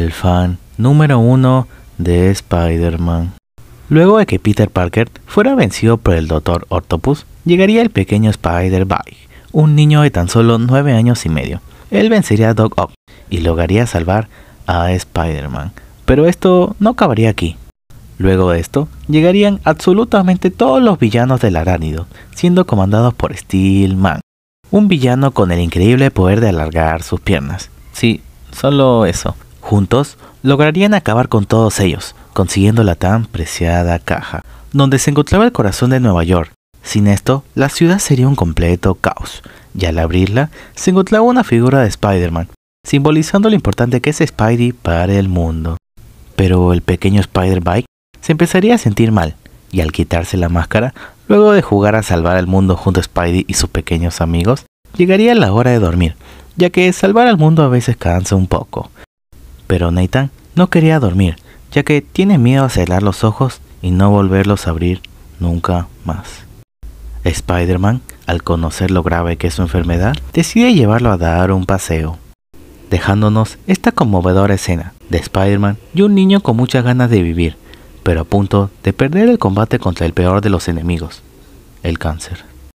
el fan número uno de Spider-Man. Luego de que Peter Parker fuera vencido por el Dr. Octopus, llegaría el pequeño Spider-Bike, un niño de tan solo 9 años y medio. Él vencería a Doc Ock y lograría salvar a Spider-Man. Pero esto no acabaría aquí. Luego de esto, llegarían absolutamente todos los villanos del aránido, siendo comandados por Steel Man, un villano con el increíble poder de alargar sus piernas. Sí, solo eso. Juntos, lograrían acabar con todos ellos, consiguiendo la tan preciada caja, donde se encontraba el corazón de Nueva York. Sin esto, la ciudad sería un completo caos, y al abrirla, se encontraba una figura de Spider-Man, simbolizando lo importante que es Spidey para el mundo. Pero el pequeño Spider-Bike se empezaría a sentir mal, y al quitarse la máscara, luego de jugar a salvar al mundo junto a Spidey y sus pequeños amigos, llegaría la hora de dormir, ya que salvar al mundo a veces cansa un poco pero Nathan no quería dormir, ya que tiene miedo a cerrar los ojos y no volverlos a abrir nunca más. Spider-Man, al conocer lo grave que es su enfermedad, decide llevarlo a dar un paseo, dejándonos esta conmovedora escena de Spider-Man y un niño con muchas ganas de vivir, pero a punto de perder el combate contra el peor de los enemigos, el cáncer.